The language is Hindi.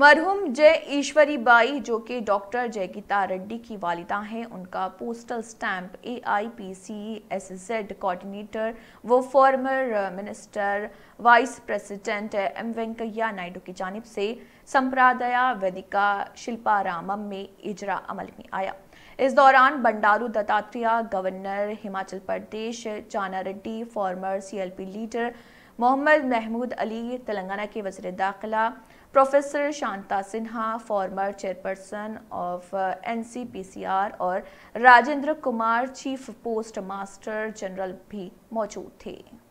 मरहूम जय ईश्वरी बाई जो कि डॉक्टर जयगीता रेड्डी की वालिदा हैं उनका postal stamp A I P C S Z coordinator वो former minister vice president M Venkaiah Naidu की जानब से संप्रादया वेदिका शिल्पारामम में इजरा अमल में आया इस दौरान Bandaru Dattatreya governor Himachal Pradesh Chana Reddy former C leader Mohammad Mahmood Ali Telangana के वजर दाखिला professor Shanta Sinha former chairperson of NCPCR और Rajendra Kumar chief post master general भी मौजूद थे